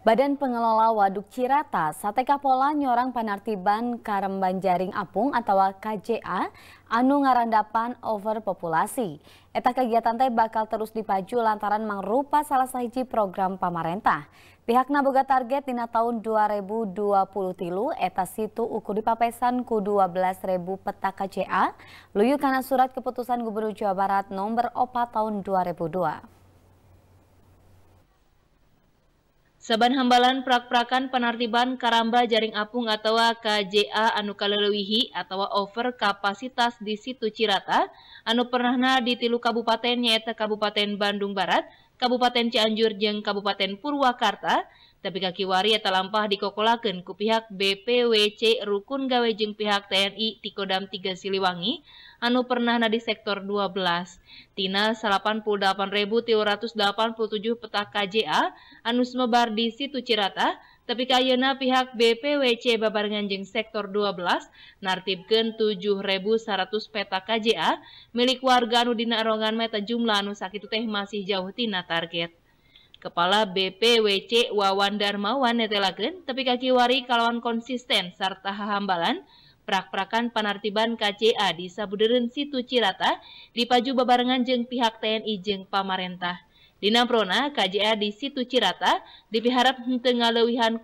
Badan Pengelola Waduk Cirata, Sate Kapola Nyorang Panartiban Karem Banjaring Apung atau KJA, anu ngarandapan overpopulasi. Eta kegiatan teh bakal terus dipaju lantaran mangrupa salah satu program pamarentah. Pihak Naboga target dina tahun 2020 tilu eta situ ukur dipapesan ku 12.000 peta KJA, luyu karena surat keputusan Gubernur Jawa Barat nomor 4 tahun 2002. Saban hambalan prak-prakan penartiban karamba jaring apung atau KJA anu kalelewihi atau over kapasitas di situ Cirata anu pernahna di tilu kabupaten nyaita Kabupaten Bandung Barat, Kabupaten Cianjur jeung Kabupaten Purwakarta tapi kaki waria eta lampah ku pihak BPWC rukun gawe pihak TNI Tikodam 3 Siliwangi anu pernah na di sektor 12 tina 88.387 peta KJA anu sumebar di situ Cirata tapi kayeuna pihak BPWC babarengan jeung sektor 12 nartibkeun 7.100 peta KJA milik warga anu dina arongan meta jumlah anu sakitu teh masih jauh tina target Kepala BPWC Wawan Darmawan netelakeun tapi kaki wari kalawan konsisten serta hambalan prak-prakan panartiban KCA di Sabuderen Situ Cirata dipaju bebarengan jeng pihak TNI jeng pamarentah. Dina Prona KJA di Situ Cirata dipiharap henteu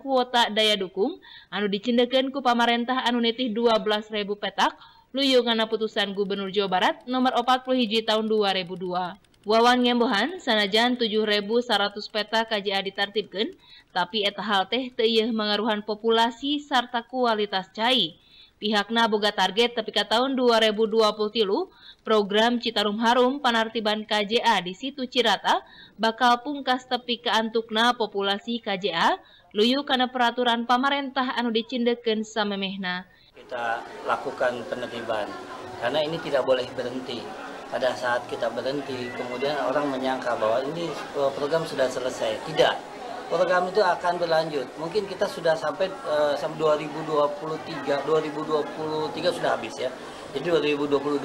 kuota daya dukung anu dicindekeun ku pamarentah anu netih 12.000 petak luyungana putusan Gubernur Jawa Barat nomor 41 tahun 2002. Wawan ngembohan sanajan 7.100 peta KJA ditartibkan, tapi etahal hal teh teu mengaruhan populasi serta kualitas cai. Pihakna boga target tapi ke tahun 2020 program Citarum Harum penertiban KJA di situ Cirata bakal pungkas tepi keantukna populasi KJA luyu karena peraturan pamarentah anu dicindeken mehna. Kita lakukan penertiban karena ini tidak boleh berhenti pada saat kita berhenti kemudian orang menyangka bahwa ini eh, program sudah selesai tidak program itu akan berlanjut mungkin kita sudah sampai sampai 2023 2023 sudah habis ya jadi 2022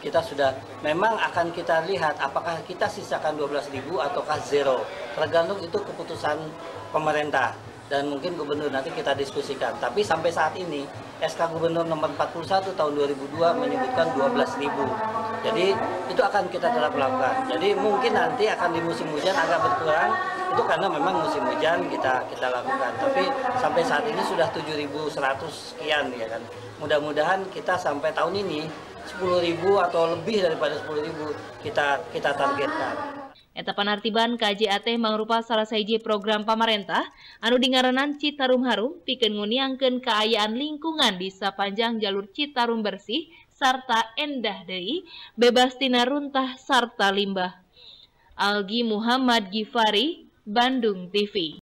kita sudah memang akan kita lihat apakah kita sisakan 12.000 ataukah zero tergantung itu keputusan pemerintah dan mungkin gubernur nanti kita diskusikan. Tapi sampai saat ini SK Gubernur nomor 41 tahun 2002 menyebutkan 12.000. Jadi itu akan kita tetap lakukan. Jadi mungkin nanti akan di musim hujan agak berkurang itu karena memang musim hujan kita kita lakukan. Tapi sampai saat ini sudah 7.100 sekian ya kan. Mudah-mudahan kita sampai tahun ini 10.000 atau lebih daripada 10.000 kita kita targetkan. Eta panartiban KJAT mangrupa salah saiji program pamarentah anu dingaranan Citarum Harum pikeun nguniangkeun kaayaan lingkungan di sapanjang jalur Citarum bersih sarta endah deui bebas tina runtah sarta limbah. Algi Muhammad Gifari, Bandung TV.